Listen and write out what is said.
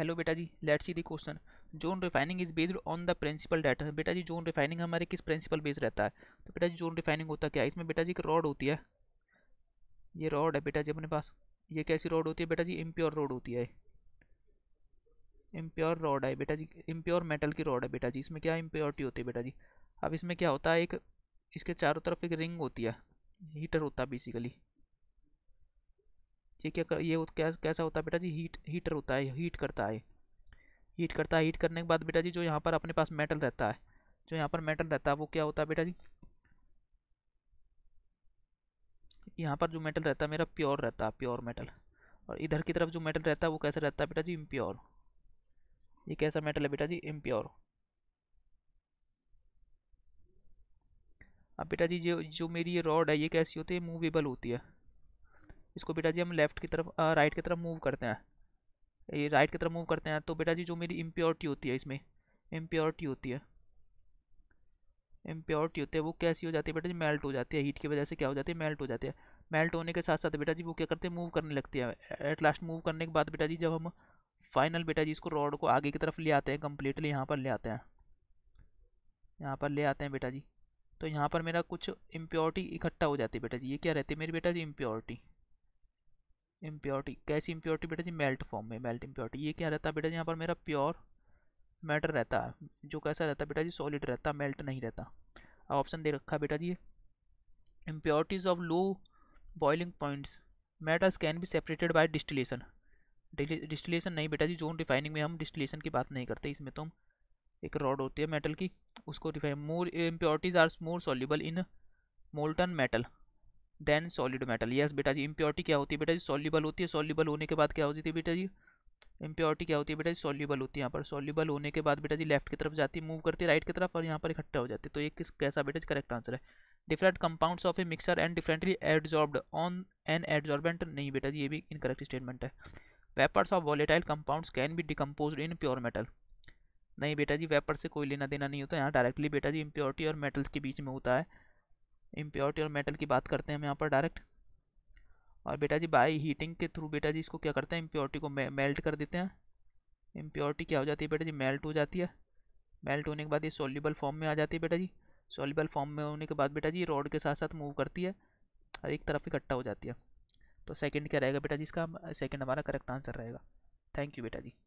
hello बेटा जी let's see the question zone refining is based on the principle data बेटा जी zone refining हमारे किस प्रिंसिपल बेस्ड रहता है तो बेटा जी जोन रिफाइनिंग होता क्या है इसमें बेटा जी एक रॉड होती है ये रॉड है बेटा जी अपने पास ये कैसी रॉड होती है बेटा जी इम्प्योर रॉड होती है इम्प्योर रॉड है बेटा जी इम्प्योर मेटल की रॉड है बेटा जी इसमें क्या इम्प्योरिटी होती है बेटा जी अब इसमें क्या होता है एक इसके चारों तरफ एक रिंग होती है हीटर होता है बेसिकली ये क्या कर, ये कैसा कैसा होता है बेटा जी हीट हीटर होता है हीट करता है हीट करता है हीट करने के बाद बेटा जी जो यहाँ पर अपने पास मेटल रहता है जो यहाँ पर मेटल रहता है वो क्या होता है बेटा जी यहाँ पर जो मेटल रहता है मेरा प्योर रहता है प्योर मेटल और इधर की तरफ जो मेटल रहता है वो कैसा रहता है बेटा जी इम्प्योर ये कैसा मेटल है बेटा जी इम्प्योर अब बेटा जी जो जो मेरी ये रॉड है ये कैसी होती है मूवेबल होती है इसको बेटा जी हम लेफ़्ट की तरफ राइट की तरफ मूव करते हैं ये राइट की तरफ मूव करते हैं तो बेटा जी जो मेरी इम्प्योरिटी होती है इसमें इम्प्योरिटी होती है इम्प्योरिटी होती है वो कैसी हो जाती है बेटा जी मेल्ट हो जाती है हीट की वजह से क्या हो जाती है मेल्ट हो जाती है मेल्ट होने के साथ साथ बेटा जी वो क्या करते हैं मूव करने लगती है एट लास्ट मूव करने के बाद बेटा जी जब हम फाइनल बेटा जी इसको रॉड को आगे की तरफ ले आते हैं कम्प्लीटली यहाँ पर ले आते हैं यहाँ पर ले आते हैं बेटा जी तो यहाँ पर मेरा कुछ इम्प्योरिटी इकट्ठा हो जाती है बेटा जी ये क्या रहती है मेरी बेटा जी इम्प्योरिटी इम्प्योरिटी कैसी इम्प्योरिटी बेटा जी मेल्ट फॉर्म में मेल्ट इम्प्योरिटी ये क्या रहता है बेटा जी यहाँ पर मेरा प्योर मैटर रहता है जो कैसा रहता है बेटा जी सॉलिड रहता मेल्ट नहीं रहता अब ऑप्शन दे रखा है बेटा जी impurities of low boiling points metals can be separated by distillation distillation नहीं बेटा जी जोन रिफाइनिंग में हम डिस्टिलेशन की बात नहीं करते इसमें तो हम एक रॉड होती है मेटल की उसको refine more impurities are more soluble in molten metal than solid metal yes बेटा जी इम्प्योरिटी क्या होती है बेटा जी सॉल्यूबल होती है सॉल्यूबल होने के बाद क्या होती है बेटा जी इम्प्योरिटी क्या होती है बेटा जी सॉल्यूबल होती है यहाँ पर सॉल्यूबल होने के बाद बेटा जी लेफ्ट की तरफ जाती है मूव करती है राइट की तरफ और यहाँ पर इकट्ठा हो जाती है तो ये किस कैसा बेटा जी करेक्ट आंसर है different compounds of a mixture and differently adsorbed on an adsorbent नहीं बेटा जी ये भी इनकरेक्ट स्टेटमेंट है vapours of volatile compounds can be decompose in pure metal नहीं बेटा जी वेपर से कोई लेना देना नहीं होता यहाँ डायरेक्टली बेटा जी इम्प्योरिटी और मेटल्स के बीच में होता है इम्प्योरिटी और मेटल की बात करते हैं हम यहाँ पर डायरेक्ट और बेटा जी बाई हीटिंग के थ्रू बेटा जी इसको क्या करते हैं इम्प्योरिटी को मेल्ट कर देते हैं इम्प्योरिटी क्या हो जाती है बेटा जी मेल्ट हो जाती है मेल्ट होने के बाद ये सोल्यूबल फॉर्म में आ जाती है बेटा जी सोल्यूबल फॉर्म में होने के बाद बेटा जी रोड के साथ साथ मूव करती है और एक तरफ इकट्ठा हो जाती है तो सेकेंड क्या रहेगा बेटा जी इसका सेकेंड हमारा करेक्ट आंसर रहेगा थैंक यू बेटा जी